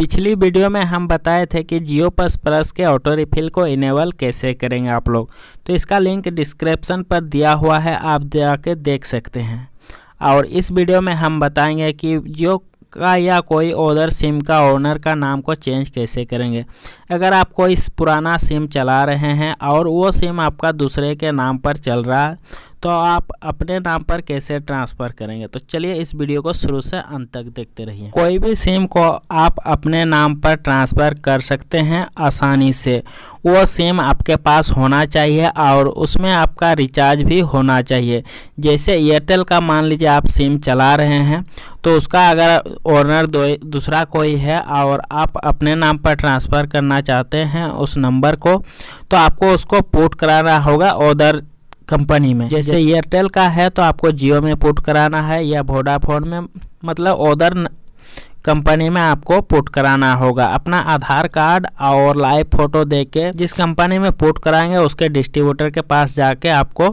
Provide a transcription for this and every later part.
पिछली वीडियो में हम बताए थे कि जियो पस प्लस के ऑटो रिफिल को इनेबल कैसे करेंगे आप लोग तो इसका लिंक डिस्क्रिप्शन पर दिया हुआ है आप जाके देख सकते हैं और इस वीडियो में हम बताएंगे कि जियो का या कोई ओदर सिम का ओनर का नाम को चेंज कैसे करेंगे अगर आप कोई पुराना सिम चला रहे हैं और वो सिम आपका दूसरे के नाम पर चल रहा है तो आप अपने नाम पर कैसे ट्रांसफ़र करेंगे तो चलिए इस वीडियो को शुरू से अंत तक देखते रहिए कोई भी सिम को आप अपने नाम पर ट्रांसफ़र कर सकते हैं आसानी से वो सिम आपके पास होना चाहिए और उसमें आपका रिचार्ज भी होना चाहिए जैसे एयरटेल का मान लीजिए आप सिम चला रहे हैं तो उसका अगर ऑनर दूसरा कोई है और आप अपने नाम पर ट्रांसफ़र करना चाहते हैं उस नंबर को तो आपको उसको पोर्ट कराना होगा ऑर्डर कंपनी में जैसे एयरटेल का है तो आपको जियो में पुट कराना है या वोडाफोन में मतलब ओदर कंपनी में आपको पुट कराना होगा अपना आधार कार्ड और लाइव फोटो देके जिस कंपनी में पुट कराएंगे उसके डिस्ट्रीब्यूटर के पास जाके आपको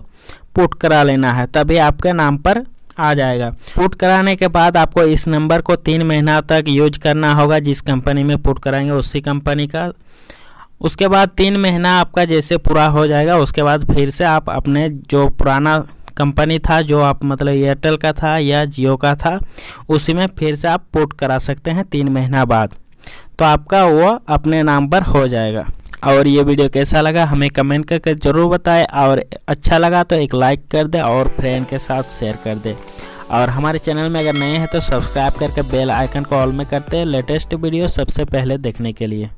पुट करा लेना है तभी आपके नाम पर आ जाएगा पुट कराने के बाद आपको इस नंबर को तीन महीना तक यूज करना होगा जिस कंपनी में पुट कराएंगे उसी कंपनी का उसके बाद तीन महीना आपका जैसे पूरा हो जाएगा उसके बाद फिर से आप अपने जो पुराना कंपनी था जो आप मतलब एयरटेल का था या जियो का था उसी में फिर से आप पोर्ट करा सकते हैं तीन महीना बाद तो आपका वो अपने नाम पर हो जाएगा और ये वीडियो कैसा लगा हमें कमेंट करके ज़रूर बताएं और अच्छा लगा तो एक लाइक कर दें और फ्रेंड के साथ शेयर कर दें और हमारे चैनल में अगर नए हैं तो सब्सक्राइब करके बेल आइकन को ऑल में करते हैं लेटेस्ट वीडियो सबसे पहले देखने के लिए